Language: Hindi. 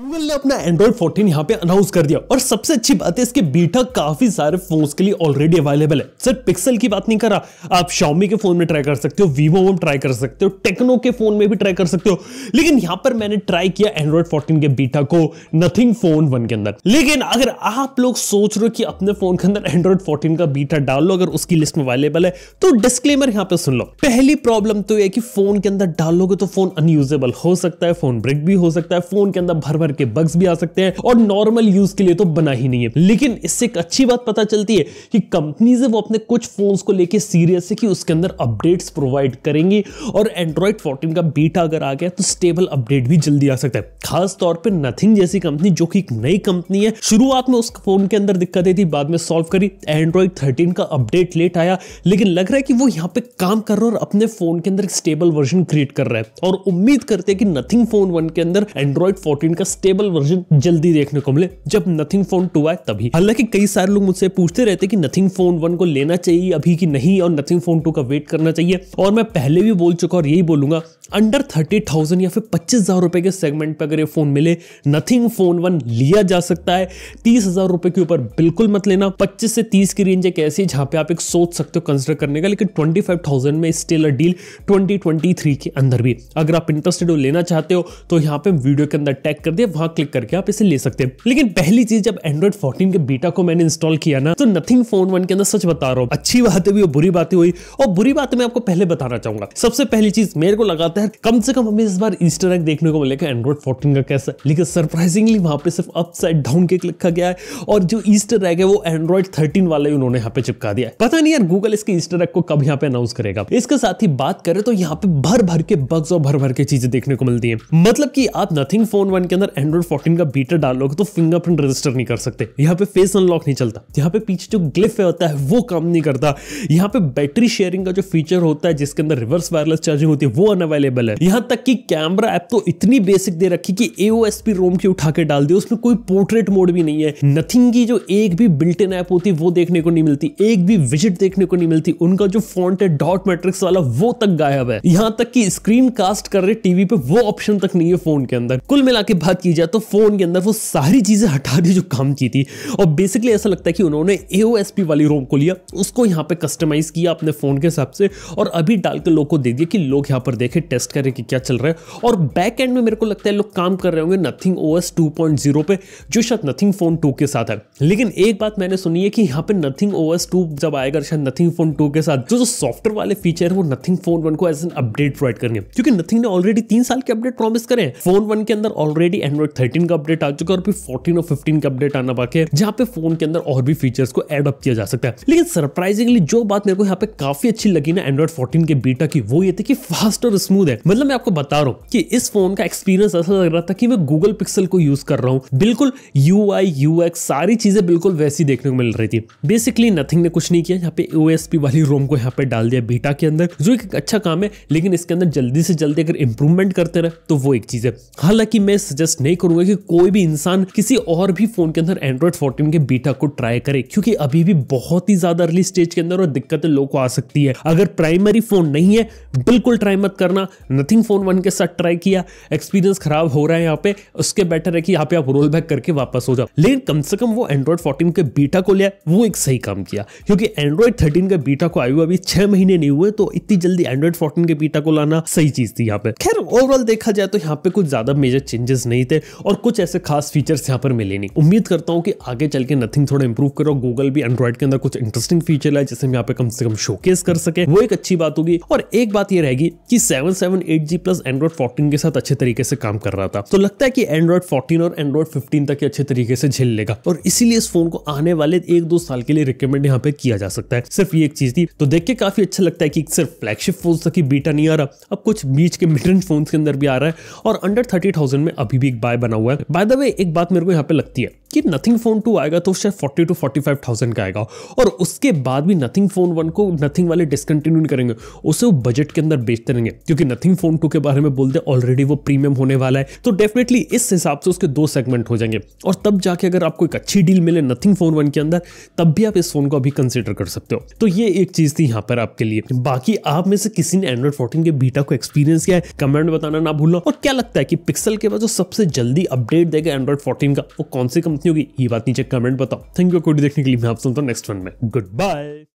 गूगल ने अपना एंड्रॉइड 14 यहाँ पे अनाउंस कर दिया और सबसे अच्छी बात है इसके बीटा काफी सारे फोन्स के लिए ऑलरेडी अवेलेबल है सर पिक्सल की बात नहीं कर रहा आप शॉमी के फोन में ट्राई कर सकते हो वीवो में ट्राई कर सकते हो टेक्नो के फोन में भी ट्राई कर सकते हो लेकिन यहाँ पर मैंने ट्राई किया एंड्रॉइड फोर्टीन के बीटा को नथिंग फोन वन के अंदर लेकिन अगर आप लोग सोच रहे हो कि अपने फोन के अंदर एंड्रॉइड फोर्टीन का बीटा डाल लो अगर उसकी लिस्ट में अवेलेबल है तो डिस्क्लेमर यहाँ पे सुन लो पहली प्रॉब्लम तो यह कि फोन के अंदर डालोगे तो फोन अनयूजेबल हो सकता है फोन ब्रेक भी हो सकता है फोन के अंदर भर भर सर्वर के बग्स भी आ सकते हैं और नॉर्मल यूज के लिए तो बना ही नहीं है लेकिन इससे एक अच्छी बात पता चलती है कि कंपनीज वो अपने कुछ फोन को लेकर सीरियस है कि उसके अंदर अपडेट्स प्रोवाइड करेंगी और एंड्रॉइड फोर्टीन का बीटा अगर आ गया तो स्टेबल अपडेट भी जल्दी आ सकता है खास तौर पर नथिंग जैसी कंपनी जो कि एक नई कंपनी है शुरुआत में उस फोन के अंदर दिक्कतें थी बाद में सॉल्व करी एंड्रॉइड थर्टीन का अपडेट लेट आया लेकिन लग रहा है कि वो यहाँ पे काम कर रहा है और अपने फोन के अंदर एक स्टेबल वर्जन क्रिएट कर रहा है और उम्मीद करते हैं कि नथिंग फोन वन के अंदर एंड्रॉइड फोर्टीन का स्टेबल वर्जन जल्दी देखने को मिले जब नथिंग फोन टू आए तभी हालांकि कई सारे लोग मुझसे पूछते रहते कि नथिंग फोन वन को लेना चाहिए अभी की नहीं और नथिंग फोन टू का वेट करना चाहिए और मैं पहले भी बोल चुका और यही बोलूंगा अंडर थर्टी थाउजेंड या फिर पच्चीस हज़ार रुपए के सेगमेंट पे अगर ये फ़ोन मिले नथिंग फ़ोन वन लिया जा सकता है तीस हज़ार रुपए के ऊपर बिल्कुल मत लेना पच्चीस से तीस की रेंज एक ऐसी जहां पे आप एक सोच सकते हो कंसिडर करने का लेकिन ट्वेंटी फाइव थाउजेंड में still a deal twenty twenty three के अंदर भी अगर आप इंटरेस्टेड हो लेना चाहते हो तो यहाँ पे वीडियो के अंदर टैग कर दिया वहां क्लिक करके आप इसे ले सकते हैं लेकिन पहली चीज़ जब एंड्रॉइड फोर्टीन के बीटा को मैंने इंस्टॉल किया ना तो नथिंग फ़ोन वन के अंदर सच बता रहा हूँ अच्छी बातें भी और बुरी बातें हुई और बुरी बातें मैं आपको पहले बताना चाहूंगा सबसे पहली चीज़ मेरे को लगाता सकता है कम से कम हमें इस बार ईस्टर एग देखने को मिलेगा एंड्रॉइड फोर्टीन का कैसा लेकिन सरप्राइजिंगली वहां पे सिर्फ अपसाइड डाउन के लिखा गया है और जो ईस्टर एग है वो एंड्रॉइड थर्टीन वाले उन्होंने यहाँ पे चिपका दिया है पता नहीं यार गूगल इसके ईस्टर एग को कब यहाँ पे अनाउंस करेगा इसके साथ ही बात करें तो यहाँ पे भर भर के बग्स और भर भर के चीजें देखने को मिलती है मतलब की आप नथिंग फोन वन के अंदर एंड्रॉइड फोर्टीन का बीटर डालोगे तो फिंगरप्रिंट रजिस्टर नहीं कर सकते यहाँ पे फेस अनलॉक नहीं चलता यहाँ पे पीछे जो ग्लिफ होता है वो काम नहीं करता यहाँ पे बैटरी शेयरिंग का जो फीचर होता है जिसके अंदर रिवर्स वायरलेस चार्जिंग होती है वो अनअवेलेबल अवेलेबल है यहाँ तक कि कैमरा ऐप तो इतनी बेसिक दे रखी कि एओएसपी रोम के उठा के डाल दी उसमें कोई पोर्ट्रेट मोड भी नहीं है नथिंग की जो एक भी बिल्ट इन ऐप होती वो देखने को नहीं मिलती एक भी विजिट देखने को नहीं मिलती उनका जो फॉन्ट है डॉट मैट्रिक्स वाला वो तक गायब है यहाँ तक की स्क्रीन कास्ट कर रहे टीवी पे वो ऑप्शन तक नहीं है फोन के अंदर कुल मिला के बात की जाए तो फोन के अंदर वो सारी चीजें हटा दी जो काम की थी और बेसिकली ऐसा लगता है कि उन्होंने एओएसपी वाली रोम को लिया उसको यहाँ पे कस्टमाइज किया अपने फोन के हिसाब से और अभी डाल के लोग को दे दिया कि लोग यहाँ पर देखे टेस्ट टेस्ट करें कि क्या चल रहा है और बैक एंड में मेरे को लगता है लोग काम कर रहे होंगे Nothing O S two point zero पे जो शायद नथिंग फोन टू के साथ है लेकिन एक बात मैंने सुनी है कि यहाँ पे नथिंग ओ एस टू जब आएगा शायद नथिंग फोन टू के साथ जो जो सॉफ्टवेयर वाले फीचर है वो नथिंग फोन वन को एज एन अपडेट प्रोवाइड करेंगे क्योंकि नथिंग ने ऑलरेडी तीन साल के अपडेट प्रॉमिस करें फोन वन के अंदर ऑलरेडी एंड्रॉइड थर्टीन का अपडेट आ चुका है और फिर फोर्टीन और फिफ्टीन का अपडेट आना बाकी है जहाँ पे फोन के अंदर और भी फीचर्स को एडअप किया जा सकता है लेकिन सरप्राइजिंगली जो बात मेरे को यहाँ पे काफी अच्छी लगी ना एंड्रॉइड फोर्टीन के बीटा की वो ये थी कि फास्ट और स्मूथ है मतलब मैं आपको बता रहा हूँ कि इस फोन का एक्सपीरियंस ऐसा लग रहा था कि मैं गूगल पिक्सल को यूज कर रहा हूँ बिल्कुल यू आई यू एक्स सारी चीजें बिल्कुल वैसी देखने को मिल रही थी बेसिकली नथिंग ने कुछ नहीं किया यहाँ पे ओ वाली रोम को यहाँ पे डाल दिया बीटा के अंदर जो एक अच्छा काम है लेकिन इसके अंदर जल्दी से जल्दी अगर इंप्रूवमेंट करते रहे तो वो एक चीज है हालांकि मैं सजेस्ट नहीं करूंगा कि कोई भी इंसान किसी और भी फोन के अंदर एंड्रॉइड फोर्टीन के बीटा को ट्राई करे क्योंकि अभी भी बहुत ही ज्यादा अर्ली स्टेज के अंदर और दिक्कतें लोग को आ सकती है अगर प्राइमरी फोन नहीं है बिल्कुल ट्राई मत करना नथिंग फ़ोन वन के साथ ट्राई किया एक्सपीरियंस खराब हो रहा है यहाँ पे उसके बेटर है कि यहाँ पे आप रोल बैक करके वापस हो जाओ लेकिन कम से कम वो एंड्रॉइड फोर्टीन के बीटा को लिया वो एक सही काम किया क्योंकि एंड्रॉइड थर्टीन के बीटा को आयु अभी छह महीने नहीं हुए तो इतनी जल्दी एंड्रॉइड फोर्टीन के बीटा को लाना सही चीज़ थी यहाँ पे खैर ओवरऑल देखा जाए तो यहाँ पे कुछ ज़्यादा मेजर चेंजेस नहीं थे और कुछ ऐसे खास फीचर्स यहाँ पर मिले नहीं उम्मीद करता हूँ कि आगे चल के नथिंग थोड़ा इंप्रूव करो गूगल भी एंड्रॉइड के अंदर कुछ इंटरेस्टिंग फीचर है जिसे हम यहाँ पे कम से कम शोकेस कर सके वो एक अच्छी बात होगी और एक बात ये रहेगी कि seven seven eight G plus Android fourteen के साथ अच्छे तरीके से काम कर रहा था तो लगता है कि एंड्रॉइड फोर्टीन और एंड्रॉइड फिफ्टीन तक अच्छे तरीके से झेल लेगा और इसीलिए इस फोन को आने वाले एक दो साल के लिए रिकमेंड यहाँ पे किया जा सकता है सिर्फ ये एक चीज थी तो देख के काफी अच्छा लगता है कि सिर्फ फ्लैगशिप फोन तक ही बीटा नहीं आ रहा अब कुछ बीच के मिड रेंज फोन के अंदर भी आ रहा है और अंडर थर्टी थाउजेंड में अभी भी एक बाय बना हुआ है बाय द वे एक बात मेरे को यहाँ पे लगती है कि नथिंग फोन टू आएगा तो शायद forty two forty five thousand का आएगा और उसके बाद भी नथिंग फोन वन को नथिंग वाले डिसकंटिन्यू करेंगे उसे वो बजट के अंदर बेचते रहेंगे क्योंकि नथिंग फोन टू के बारे में बोलते ऑलरेडी वो प्रीमियम होने वाला है तो डेफिनेटली इस हिसाब से उसके दो सेगमेंट हो जाएंगे और तब जाके अगर आपको एक अच्छी डील मिले नथिंग फोन वन के अंदर तब भी आप इस फोन को अभी कंसिडर कर सकते हो तो ये एक चीज थी यहाँ पर आपके लिए बाकी आप में से किसी ने एंड्रॉइड फोर्टीन के बीटा को एक्सपीरियंस किया है कमेंट बताना ना भूलो और क्या लगता है कि पिक्सल के बाद जो सबसे जल्दी अपडेट देगा एंड्रॉइड फोर्टीन का वो कौन सी कंपनी होगी ये बात नीचे कमेंट बताओ थैंक यू कोडी देखने के लिए मैं आप सुनता हूँ नेक्स्ट वन में गुड बाय